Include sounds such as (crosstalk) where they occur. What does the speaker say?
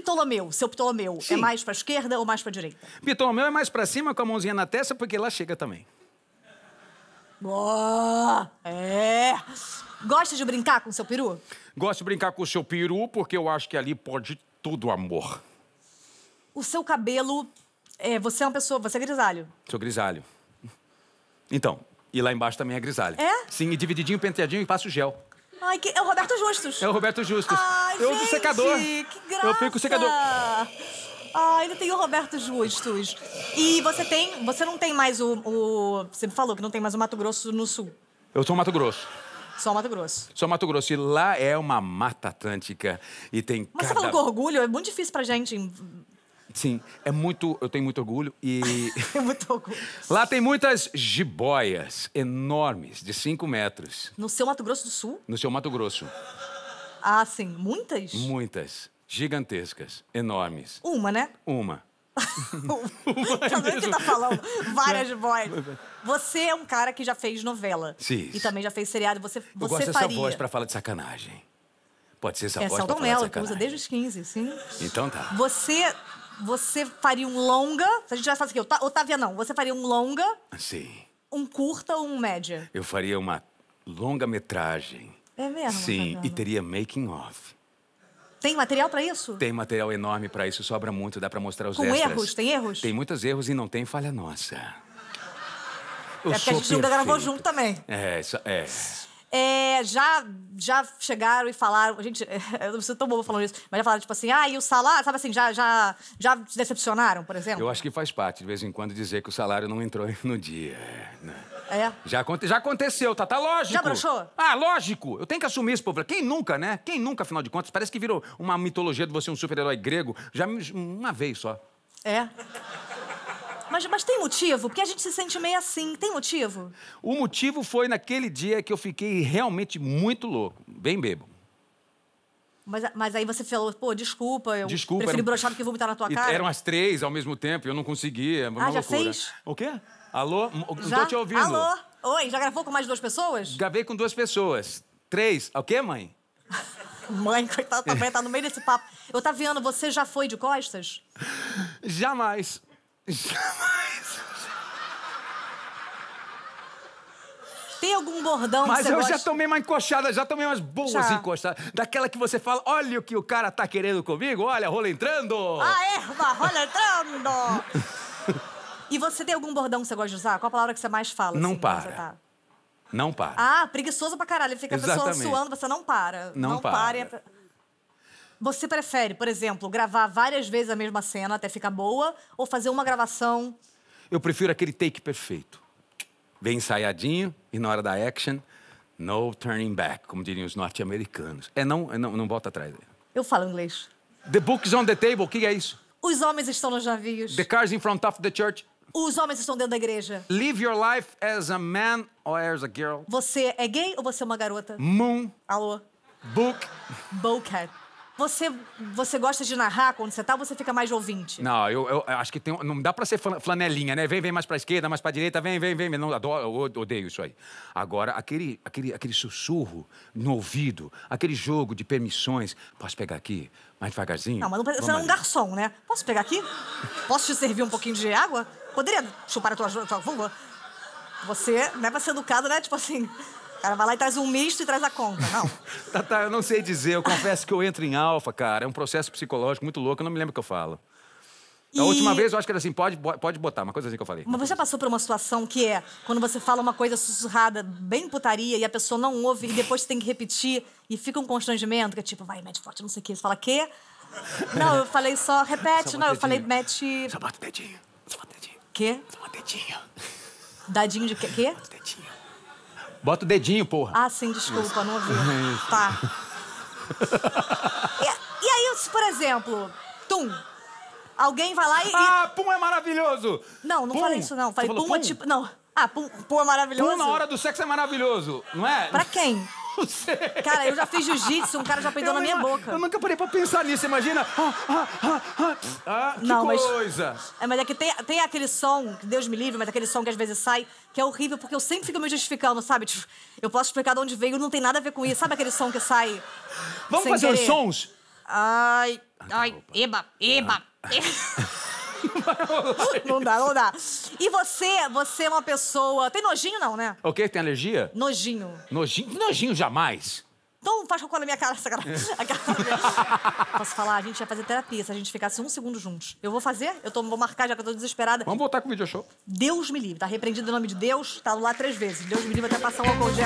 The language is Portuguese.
Ptolomeu, seu Ptolomeu, é Sim. é mais para esquerda ou mais para direita? Ptolomeu é mais para cima com a mãozinha na testa, porque lá chega também. Boa! É! Gosta de brincar com seu peru? Gosto de brincar com o seu peru, porque eu acho que ali pode tudo, amor. O seu cabelo. É, você é uma pessoa. Você é grisalho? Sou grisalho. Então, e lá embaixo também é grisalho. É? Sim, e divididinho, penteadinho e passo gel. Ai, que... é o Roberto Justus. É o Roberto Justus. Ai, eu gente, uso secador. Que graça. Eu fico secador. Ah, ainda tem o Roberto Justus. E você tem. Você não tem mais o, o. Você me falou que não tem mais o Mato Grosso no sul. Eu sou Mato Grosso. Só Mato Grosso. Só Mato Grosso. E lá é uma mata atlântica e tem Mas cada... você falou com orgulho, é muito difícil pra gente Sim, é muito. Eu tenho muito orgulho e. é (laughs) muito orgulho. Lá tem muitas jiboias enormes, de 5 metros. No seu Mato Grosso do Sul? No seu Mato Grosso. Ah, sim. Muitas? Muitas. Gigantescas, enormes. Uma, né? Uma. também é que tá falando várias boias. Você é um cara que já fez novela. Sim. E também já fez seriado. Você, você Eu gosto faria. dessa voz pra falar de sacanagem. Pode ser essa é voz Saldão Mello, que usa desde os 15, sim. Então tá. Você você faria um longa. Se a gente vai fazer aqui, Otávia não. Você faria um longa. Sim. Um curta ou um média? Eu faria uma longa-metragem. É mesmo? Sim, tá e teria making off. Tem material para isso? Tem material enorme para isso, sobra muito, dá para mostrar os Com extras. erros, tem erros? Tem muitos erros e não tem falha nossa. É Eu é porque a gente nunca gravou junto também. É, é é, já, já chegaram e falaram. Gente, (laughs) eu não sou tão boba falando isso, mas já falaram, tipo assim, ah, e o salário, sabe assim, já, já, já te decepcionaram, por exemplo? Eu acho que faz parte, de vez em quando, dizer que o salário não entrou (laughs) no dia. Né? É? Já, já aconteceu, tá, tá lógico. Já broxou? Ah, lógico. Eu tenho que assumir isso, povo. Quem nunca, né? Quem nunca, afinal de contas? Parece que virou uma mitologia de você um super-herói grego. Já uma vez só. É? Mas, mas tem motivo? Porque a gente se sente meio assim. Tem motivo? O motivo foi naquele dia que eu fiquei realmente muito louco, bem bêbado. Mas, mas aí você falou, pô, desculpa, eu desculpa, prefiro era... brochar do que vomitar na tua cara. Eram as três ao mesmo tempo, eu não conseguia. Uma ah, já fez? O quê? Alô? Já? Não tô te ouvindo. Alô? Oi, já gravou com mais duas pessoas? Gravei com duas pessoas. Três. O quê, mãe? (laughs) mãe, coitada, mãe tá (laughs) no meio desse papo. Eu tava vendo, você já foi de costas? Jamais. Jamais. Tem algum bordão Mas que você eu gosta? já tomei uma encoxada, já tomei umas boas Já. encoxadas. Daquela que você fala, olha o que o cara tá querendo comigo, olha, rola entrando. Ah, é, a erva rola entrando! (laughs) e você tem algum bordão que você gosta de usar? Qual a palavra que você mais fala? Não assim, para. você tá? Não para. Ah, preguiçoso pra caralho. Ele fica a pessoa suando, você não para. Não para. Você prefere, por exemplo, gravar várias vezes a mesma cena até ficar boa ou fazer uma gravação? Eu prefiro aquele take perfeito. Bem ensaiadinho e na hora da action, no turning back, como diriam os norte-americanos. É não, é não, não volta atrás. Eu falo inglês. The book's on the table, o que é isso? Os homens estão nos navios. The car's in front of the church. Os homens estão dentro da igreja. Live your life as a man or as a girl. Você é gay ou você é uma garota? Moon. Alô. Book. Bowcat. Você, você gosta de narrar quando você tá ou você fica mais de ouvinte? Não, eu, eu acho que tem. Não dá pra ser flanelinha, né? Vem, vem mais pra esquerda, mais pra direita, vem, vem, vem. Não, adoro, eu odeio isso aí. Agora, aquele, aquele, aquele sussurro no ouvido, aquele jogo de permissões. Posso pegar aqui? Mais devagarzinho? Não, mas não, você não é um garçom, né? Posso pegar aqui? Posso te servir um pouquinho de água? Poderia chupar a tua, tua você não é pra ser educado, né? Tipo assim, o cara vai lá e traz um misto e traz a conta, não. (laughs) tá, tá, eu não sei dizer. Eu confesso que eu entro em alfa, cara. É um processo psicológico muito louco. Eu não me lembro o que eu falo. E... A última vez eu acho que era assim, pode, pode botar, uma coisa assim que eu falei. Mas você já passou por uma situação que é quando você fala uma coisa sussurrada, bem putaria, e a pessoa não ouve, e depois você tem que repetir, e fica um constrangimento, que é tipo, vai, mete forte, não sei o quê. Você fala, quê? Não, eu falei só, repete, só não, eu falei, mete... Só bota o dedinho, só bota o dedinho. Quê? Só bota o dedinho. Dadinho de quê? quê? Bota o dedinho. Bota o dedinho, porra. Ah, sim, desculpa, Isso. não ouvi. Isso. Tá. (laughs) e, e aí, por exemplo, tum, Alguém vai lá e. Ah, pum é maravilhoso! Não, não pum. falei isso, não. Falei pum, pum, é tipo. Não. Ah, pum, pum é maravilhoso. Pum na hora do sexo é maravilhoso, não é? Pra quem? sei. Cara, eu já fiz jiu-jitsu, um cara já peidou na minha boca. Eu nunca parei pra pensar nisso, imagina. Ah, ah, ah, ah, ah que não, coisa. Mas, é, mas é que tem, tem aquele som, que Deus me livre, mas aquele som que às vezes sai, que é horrível, porque eu sempre fico me justificando, sabe? Tipo, eu posso explicar de onde veio, não tem nada a ver com isso. Sabe aquele som que sai? Vamos fazer querer? os sons? Ai, ah, tá, ai, eba, eba. Ah. eba não dá, não dá. E você, você é uma pessoa... Tem nojinho não, né? O quê? Tem alergia? Nojinho. Nojinho? Nojinho jamais. Então faz cocô na minha cara, essa cara. (laughs) Posso falar? A gente ia fazer terapia se a gente ficasse um segundo juntos. Eu vou fazer, eu tô, vou marcar já que eu tô desesperada. Vamos voltar com o video show. Deus me livre, tá repreendido em nome de Deus, tá lá três vezes. Deus me livre até passar um álcool gel.